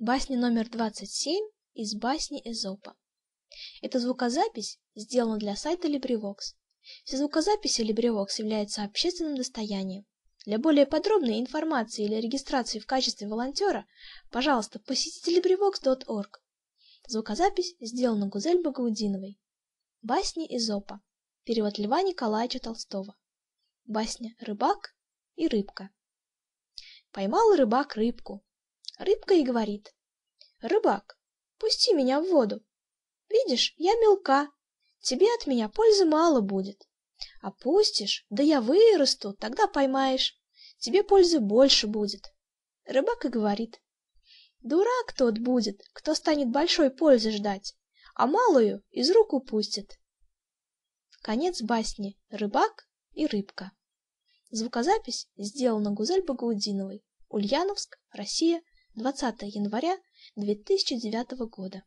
Басня номер 27 из басни Эзопа. Эта звукозапись сделана для сайта LibriVox. Все звукозаписи LibriVox являются общественным достоянием. Для более подробной информации или регистрации в качестве волонтера, пожалуйста, посетите LibriVox.org. Звукозапись сделана Гузель Багаудиновой. Басни Эзопа. Перевод Льва Николаевича Толстого. Басня «Рыбак» и «Рыбка». Поймал рыбак рыбку, Рыбка и говорит. «Рыбак, пусти меня в воду. Видишь, я мелка, тебе от меня пользы мало будет. Опустишь, а да я вырасту, тогда поймаешь, тебе пользы больше будет». Рыбак и говорит. «Дурак тот будет, кто станет большой пользы ждать, а малую из рук упустит». Конец басни «Рыбак и рыбка». Звукозапись сделана Гузель Багаудиновой. Ульяновск, Россия, 20 января 2009 года.